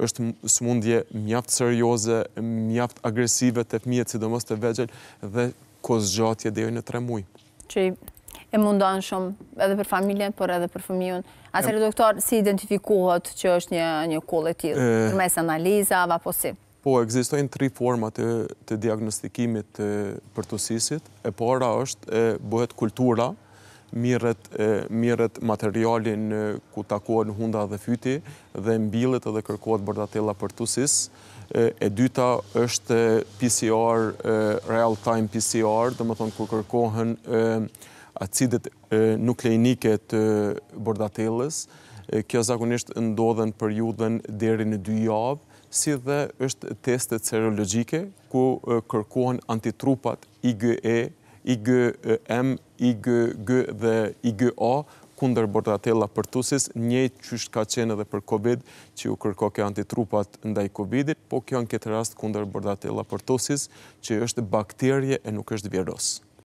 është mundje mjaftë serioze, mjaftë agresive të fmijet, sidomos të vegjel, dhe kozgjatje dhe ju në tre mujë. Që e mundon shumë edhe për familjen, por edhe për fëmijun. Ase, doktor, si identifikohet që është një, një kull e tjilë, eh, për mes analiza, va po si? Po, egzistojnë tri format të, diagnostikimit eh, të përtusisit. E para është, e, eh, bëhet kultura, miret materialin ku takohen hunda dhe fyti dhe mbilit edhe kërkohet bërdatela për tusis. E dyta është PCR, real time PCR, dhe më thonë ku kërkohen acidit nukleinike të bërdatelës. Kjo zakonisht ndodhen për judhen deri në dy javë, si dhe është testet serologike ku kërkohen antitrupat IgE, IGM, IGG dhe IGO, kunder bordatella për tusis, njëjtë qysh ka qenë edhe për COVID, që u kërko antitrupat ndaj COVID-it, po kjo në këtë rast kunder bordatella për tusis, që është bakterje e nuk është vjerosë.